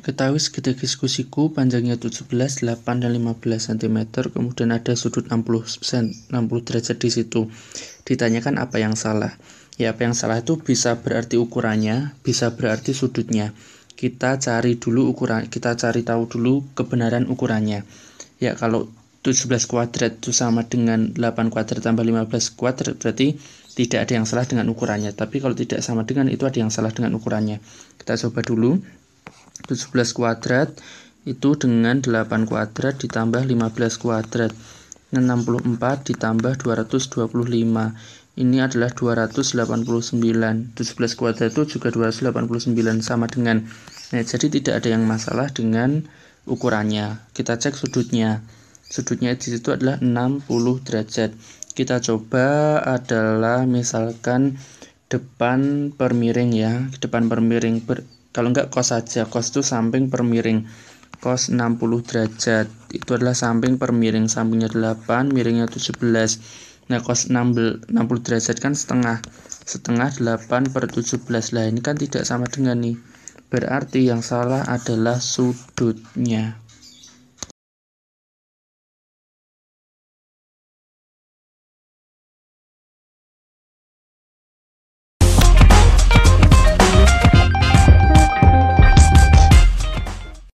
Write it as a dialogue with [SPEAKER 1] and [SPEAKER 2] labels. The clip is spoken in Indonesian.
[SPEAKER 1] Diketahui segitiga diskusiku panjangnya 17, 8, dan 15 cm, kemudian ada sudut 60, 60 derajat di situ. Ditanyakan apa yang salah. Ya, apa yang salah itu bisa berarti ukurannya, bisa berarti sudutnya. Kita cari dulu ukuran, kita cari tahu dulu kebenaran ukurannya. Ya, kalau 17 kuadrat itu sama dengan 8 kuadrat tambah 15 kuadrat berarti tidak ada yang salah dengan ukurannya tapi kalau tidak sama dengan itu ada yang salah dengan ukurannya kita coba dulu 11 kuadrat itu dengan 8 kuadrat ditambah 15 kuadrat 64 ditambah 225 ini adalah 289 17 kuadrat itu juga 289 sama dengan nah jadi tidak ada yang masalah dengan ukurannya kita cek sudutnya sudutnya di situ adalah 60 derajat kita coba adalah misalkan depan permiring ya depan permiring kalau enggak kos saja kos itu samping per miring cos 60 derajat itu adalah samping per miring sampingnya 8 miringnya 17 nah kos 60 derajat kan setengah setengah 8 per 17 lah ini kan tidak sama dengan nih berarti yang salah adalah sudutnya